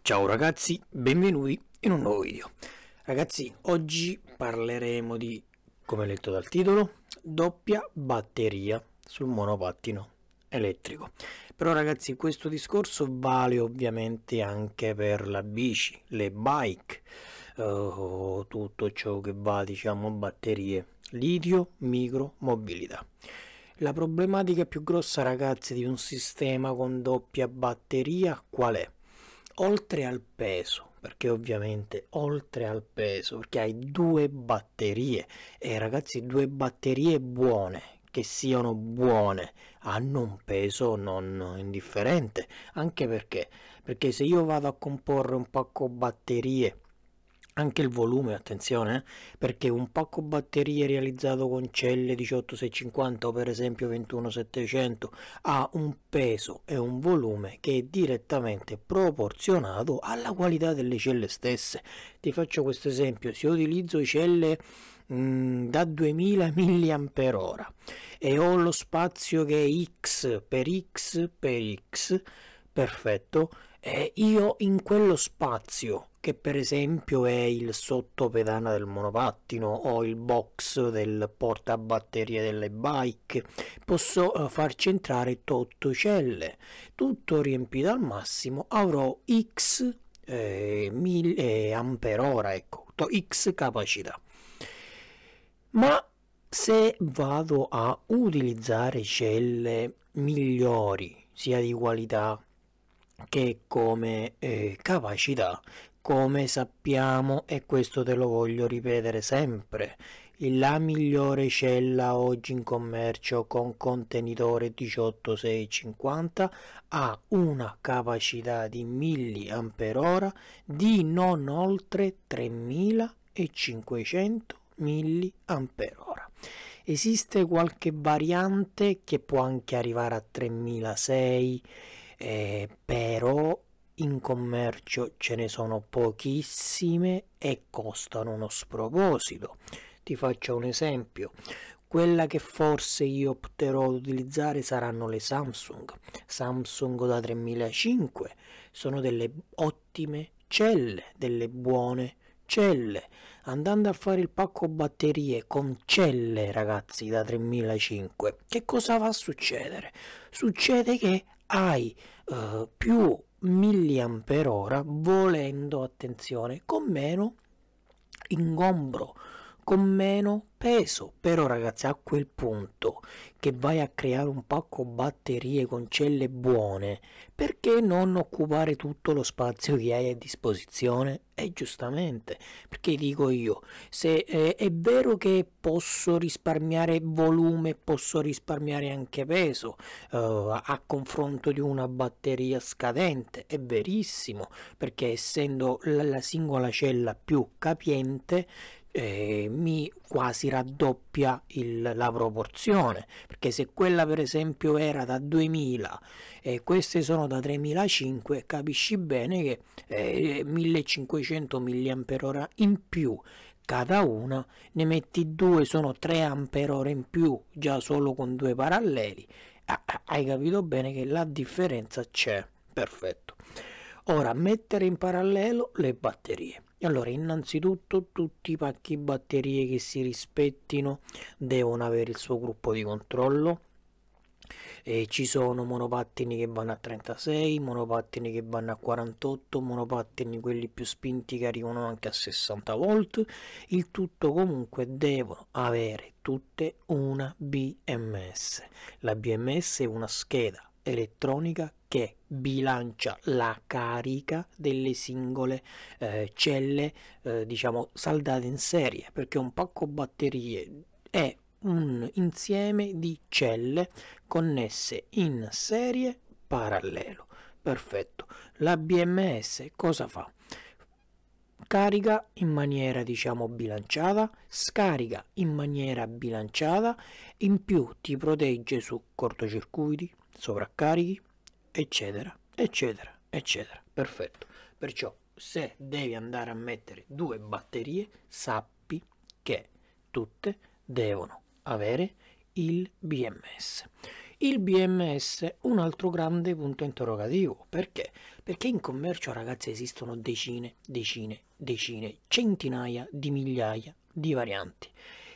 Ciao ragazzi, benvenuti in un nuovo video. Ragazzi, oggi parleremo di, come letto dal titolo, doppia batteria sul monopattino elettrico. Però ragazzi, questo discorso vale ovviamente anche per la bici, le bike, eh, tutto ciò che va, diciamo, batterie, litio, micro, mobilità. La problematica più grossa, ragazzi, di un sistema con doppia batteria qual è? oltre al peso, perché ovviamente oltre al peso, perché hai due batterie e ragazzi due batterie buone, che siano buone, hanno un peso non indifferente, anche perché, perché se io vado a comporre un pacco batterie anche il volume attenzione eh, perché un pacco batterie realizzato con celle 18650 o per esempio 21700 ha un peso e un volume che è direttamente proporzionato alla qualità delle celle stesse ti faccio questo esempio se utilizzo celle mm, da 2000 mAh e ho lo spazio che è x per x per x perfetto e io in quello spazio che per esempio è il sottopedana del monopattino o il box del portabatterie delle bike. Posso eh, farci entrare 8 celle, tutto riempito al massimo, avrò x eh, eh ampere ora, amperora, ecco, x capacità. Ma se vado a utilizzare celle migliori, sia di qualità che come eh, capacità, come sappiamo, e questo te lo voglio ripetere sempre, la migliore cella oggi in commercio con contenitore 18650 ha una capacità di mAh di non oltre 3500 mAh. Esiste qualche variante che può anche arrivare a 3600 eh, però in commercio ce ne sono pochissime e costano uno sproposito. Ti faccio un esempio. Quella che forse io opterò ad utilizzare saranno le Samsung. Samsung da 3005 sono delle ottime celle, delle buone celle. Andando a fare il pacco batterie con celle, ragazzi, da 3005, che cosa va a succedere? Succede che hai eh, più mAh volendo, attenzione, con meno ingombro con meno peso però ragazzi a quel punto che vai a creare un pacco batterie con celle buone perché non occupare tutto lo spazio che hai a disposizione e eh, giustamente perché dico io se eh, è vero che posso risparmiare volume posso risparmiare anche peso eh, a confronto di una batteria scadente è verissimo perché essendo la, la singola cella più capiente eh, mi quasi raddoppia il, la proporzione perché se quella per esempio era da 2000 e queste sono da 3005 capisci bene che eh, 1500 mAh in più cada una ne metti due sono 3 ampere in più già solo con due paralleli ah, ah, hai capito bene che la differenza c'è perfetto ora mettere in parallelo le batterie allora, innanzitutto tutti i pacchi batterie che si rispettino devono avere il suo gruppo di controllo. E ci sono monopattini che vanno a 36, monopattini che vanno a 48, monopattini quelli più spinti che arrivano anche a 60 volt. Il tutto comunque devono avere tutte una BMS. La BMS è una scheda elettronica che bilancia la carica delle singole eh, celle eh, diciamo saldate in serie perché un pacco batterie è un insieme di celle connesse in serie parallelo perfetto la BMS cosa fa? carica in maniera diciamo bilanciata, scarica in maniera bilanciata, in più ti protegge su cortocircuiti, sovraccarichi, eccetera, eccetera, eccetera. Perfetto. Perciò se devi andare a mettere due batterie, sappi che tutte devono avere il BMS. Il BMS è un altro grande punto interrogativo. Perché? Perché in commercio, ragazzi, esistono decine, decine, decine, centinaia di migliaia di varianti.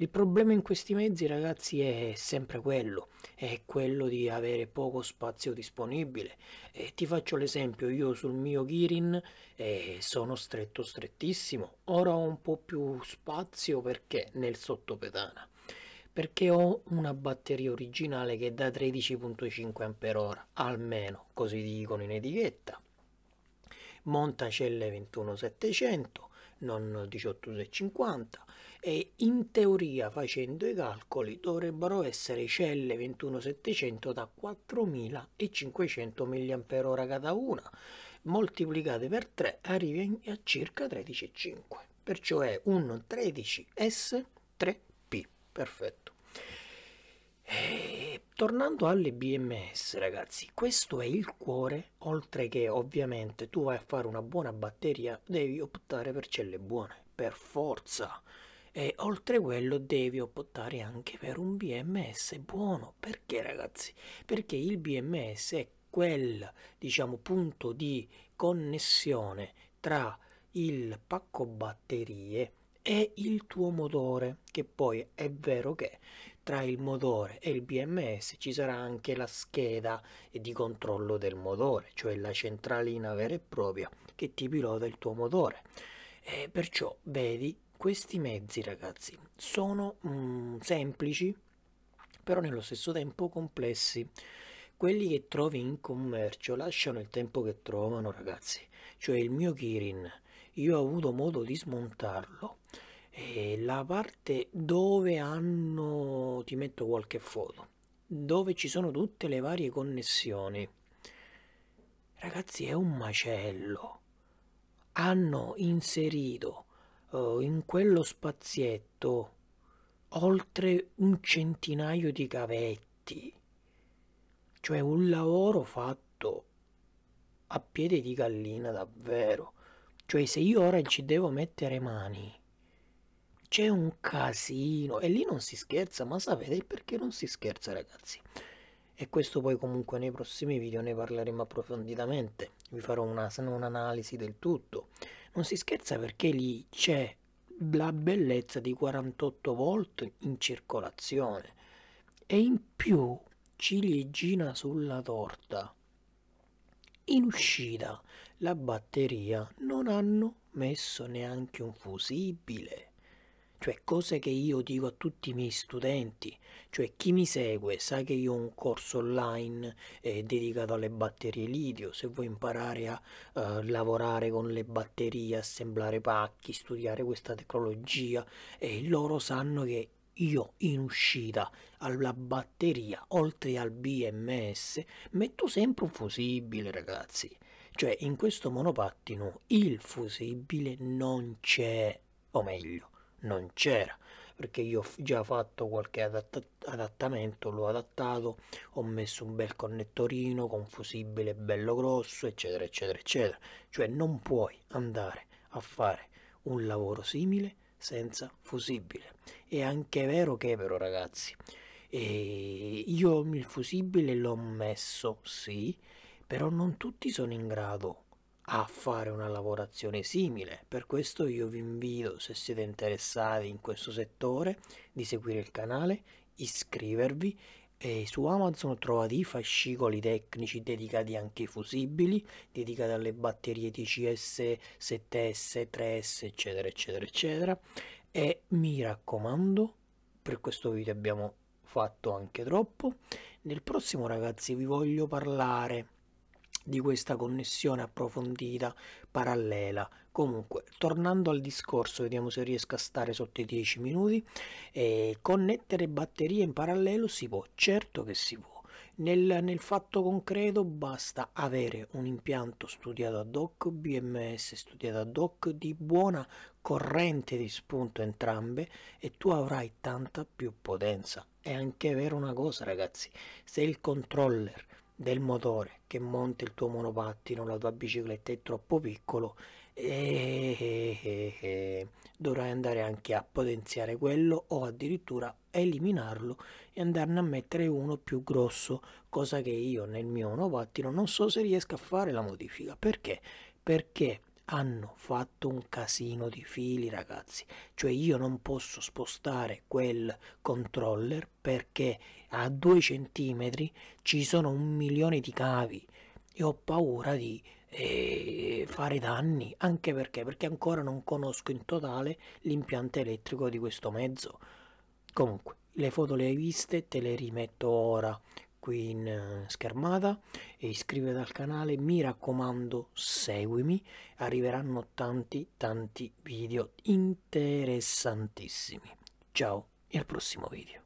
Il problema in questi mezzi, ragazzi, è sempre quello, è quello di avere poco spazio disponibile. E ti faccio l'esempio, io sul mio Kirin eh, sono stretto strettissimo, ora ho un po' più spazio perché nel sottopedana perché ho una batteria originale che da 13.5 Ah almeno così dicono in etichetta Monta Montacelle 21700 non 18,50 e in teoria facendo i calcoli dovrebbero essere celle 21700 da 4500 mAh cada una moltiplicate per 3 arrivi a circa 13,5 perciò è un 13S3P perfetto e eh, Tornando alle BMS, ragazzi, questo è il cuore, oltre che ovviamente tu vai a fare una buona batteria, devi optare per celle buone, per forza. E oltre quello devi optare anche per un BMS buono. Perché ragazzi? Perché il BMS è quel, diciamo, punto di connessione tra il pacco batterie e il tuo motore, che poi è vero che tra il motore e il BMS ci sarà anche la scheda di controllo del motore, cioè la centralina vera e propria che ti pilota il tuo motore. E perciò vedi, questi mezzi ragazzi sono mm, semplici, però nello stesso tempo complessi. Quelli che trovi in commercio lasciano il tempo che trovano, ragazzi. Cioè il mio Kirin, io ho avuto modo di smontarlo eh, la parte dove hanno ti metto qualche foto dove ci sono tutte le varie connessioni ragazzi è un macello hanno inserito eh, in quello spazietto oltre un centinaio di cavetti cioè un lavoro fatto a piede di gallina davvero cioè se io ora ci devo mettere mani c'è un casino e lì non si scherza, ma sapete perché non si scherza ragazzi? E questo poi comunque nei prossimi video ne parleremo approfonditamente, vi farò un'analisi un del tutto. Non si scherza perché lì c'è la bellezza di 48 volt in circolazione e in più ciliegina sulla torta. In uscita la batteria non hanno messo neanche un fusibile cioè cose che io dico a tutti i miei studenti, cioè chi mi segue sa che io ho un corso online eh, dedicato alle batterie litio, se vuoi imparare a eh, lavorare con le batterie, assemblare pacchi, studiare questa tecnologia eh, loro sanno che io in uscita alla batteria, oltre al BMS, metto sempre un fusibile ragazzi, cioè in questo monopattino il fusibile non c'è, o meglio, non c'era perché io ho già fatto qualche adatta adattamento, l'ho adattato, ho messo un bel connettorino con fusibile bello grosso, eccetera, eccetera, eccetera. Cioè non puoi andare a fare un lavoro simile senza fusibile. È anche vero che però ragazzi, eh, io il fusibile l'ho messo, sì, però non tutti sono in grado a fare una lavorazione simile. Per questo io vi invito, se siete interessati in questo settore, di seguire il canale, iscrivervi e su Amazon trovate i fascicoli tecnici dedicati anche ai fusibili, dedicati alle batterie TCS, 7S, 3S, eccetera, eccetera, eccetera. E mi raccomando, per questo video abbiamo fatto anche troppo. Nel prossimo ragazzi vi voglio parlare di questa connessione approfondita, parallela. Comunque, tornando al discorso, vediamo se riesco a stare sotto i 10 minuti. Eh, connettere batterie in parallelo si può, certo che si può. Nel, nel, fatto concreto basta avere un impianto studiato ad hoc, BMS studiato ad hoc, di buona corrente di spunto entrambe e tu avrai tanta più potenza. È anche vero una cosa ragazzi, se il controller del motore che monta il tuo monopattino, la tua bicicletta è troppo piccolo e, dovrai andare anche a potenziare quello o addirittura eliminarlo e andarne a mettere uno più grosso, cosa che io nel mio monopattino non so se riesco a fare la modifica. Perché? Perché hanno fatto un casino di fili ragazzi cioè io non posso spostare quel controller perché a due centimetri ci sono un milione di cavi e ho paura di eh, fare danni anche perché perché ancora non conosco in totale l'impianto elettrico di questo mezzo comunque le foto le hai viste te le rimetto ora qui in eh, schermata e iscriviti al canale mi raccomando seguimi arriveranno tanti tanti video interessantissimi ciao e al prossimo video